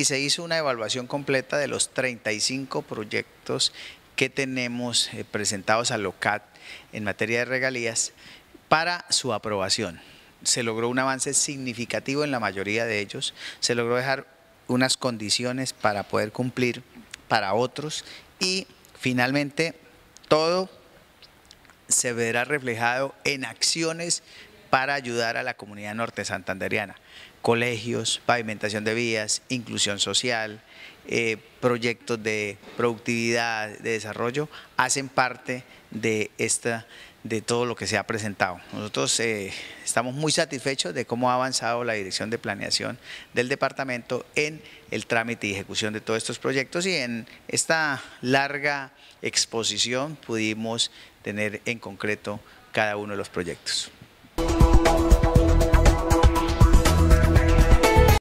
y se hizo una evaluación completa de los 35 proyectos que tenemos eh, presentados a LOCAT en materia de regalías para su aprobación. Se logró un avance significativo en la mayoría de ellos, se logró dejar unas condiciones para poder cumplir para otros y finalmente todo se verá reflejado en acciones para ayudar a la comunidad norte santanderiana. Colegios, pavimentación de vías, inclusión social, eh, proyectos de productividad, de desarrollo, hacen parte de, esta, de todo lo que se ha presentado. Nosotros eh, estamos muy satisfechos de cómo ha avanzado la Dirección de Planeación del Departamento en el trámite y ejecución de todos estos proyectos y en esta larga exposición pudimos tener en concreto cada uno de los proyectos.